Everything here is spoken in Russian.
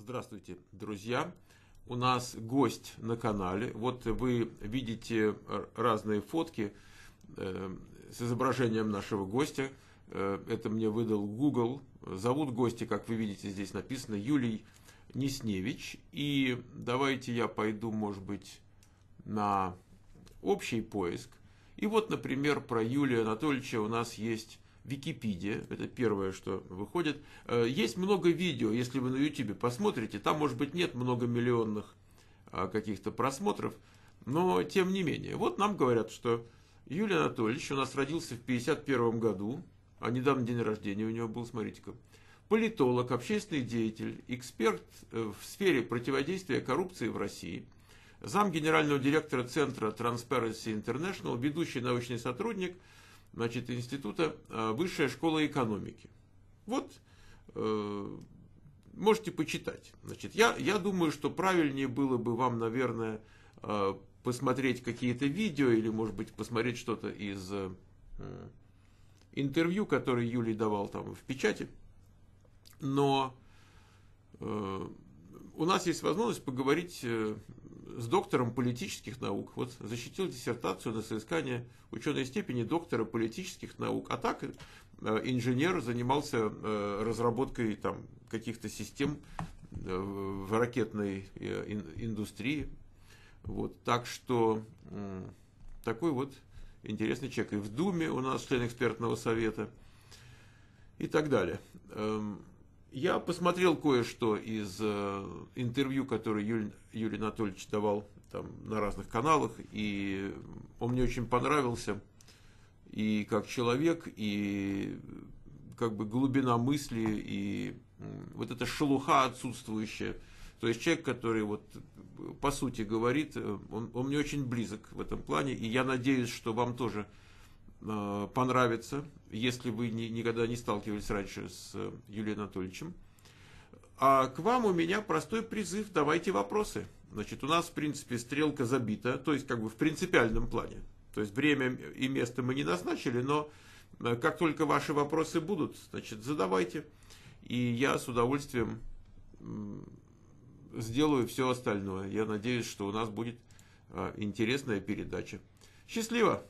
Здравствуйте, друзья! У нас гость на канале. Вот вы видите разные фотки э, с изображением нашего гостя. Э, это мне выдал Google. Зовут гостя, как вы видите, здесь написано Юлий Несневич. И давайте я пойду, может быть, на общий поиск. И вот, например, про Юлия Анатольевича у нас есть Википедия, это первое, что выходит. Э, есть много видео, если вы на YouTube посмотрите, там, может быть, нет многомиллионных а, каких-то просмотров, но тем не менее. Вот нам говорят, что Юлий Анатольевич у нас родился в 1951 году, а недавно день рождения у него был, смотрите-ка, политолог, общественный деятель, эксперт э, в сфере противодействия коррупции в России, зам генерального директора Центра Transparency International, ведущий научный сотрудник – значит, института а, Высшая школа экономики. Вот, э, можете почитать. Значит, я, я думаю, что правильнее было бы вам, наверное, а, посмотреть какие-то видео или, может быть, посмотреть что-то из э, интервью, которое Юлий давал там в печати. Но э, у нас есть возможность поговорить с доктором политических наук. Вот защитил диссертацию на соискание ученой степени доктора политических наук. А так э, инженер занимался э, разработкой там, каких-то систем э, в ракетной индустрии. Вот, так что такой вот интересный человек. И в Думе у нас член экспертного совета и так далее. Эм, я посмотрел кое-что из э, интервью, которое Юль, Юрий Анатольевич давал там, на разных каналах, и он мне очень понравился и как человек, и как бы глубина мысли, и вот эта шелуха отсутствующая. То есть человек, который вот по сути говорит, э, он, он мне очень близок в этом плане, и я надеюсь, что вам тоже Э, понравится, если вы никогда не сталкивались раньше с э, Юлием Анатольевичем. А к вам у меня простой призыв, давайте вопросы. Значит, у нас, в принципе, стрелка забита, то есть как бы в принципиальном плане. То есть время и место мы не назначили, но э, как только ваши вопросы будут, значит, задавайте. И я с удовольствием сделаю все остальное. Я надеюсь, что у нас будет интересная передача. Счастливо!